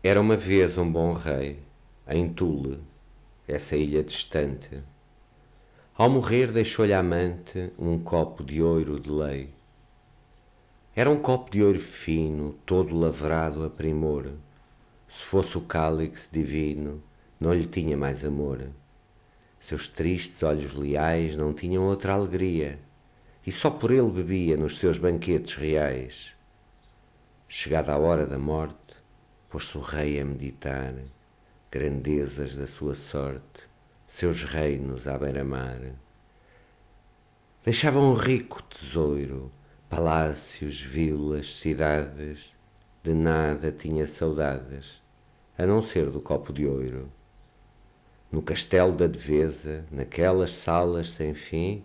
Era uma vez um bom rei, em Tule, essa ilha distante. Ao morrer deixou-lhe amante um copo de ouro de lei. Era um copo de ouro fino, todo lavrado a primor. Se fosse o cálice divino, não lhe tinha mais amor. Seus tristes olhos leais não tinham outra alegria, e só por ele bebia nos seus banquetes reais. Chegada a hora da morte, pôs-se o rei a meditar, grandezas da sua sorte, seus reinos à beira-mar. Deixavam um rico tesouro, palácios, vilas, cidades, de nada tinha saudades, a não ser do copo de ouro. No castelo da devesa, naquelas salas sem fim,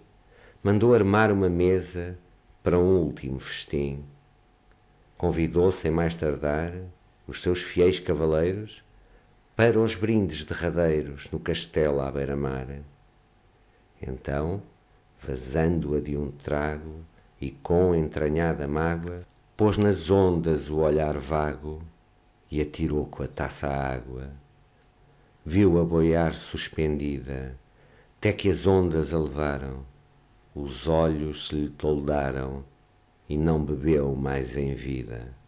mandou armar uma mesa para um último festim. Convidou sem mais tardar os seus fiéis cavaleiros, para os brindes derradeiros no castelo à beira-mar. Então, vazando-a de um trago e com entranhada mágoa, pôs nas ondas o olhar vago e atirou com a taça à água. Viu-a boiar suspendida, até que as ondas a levaram, os olhos se lhe toldaram e não bebeu mais em vida.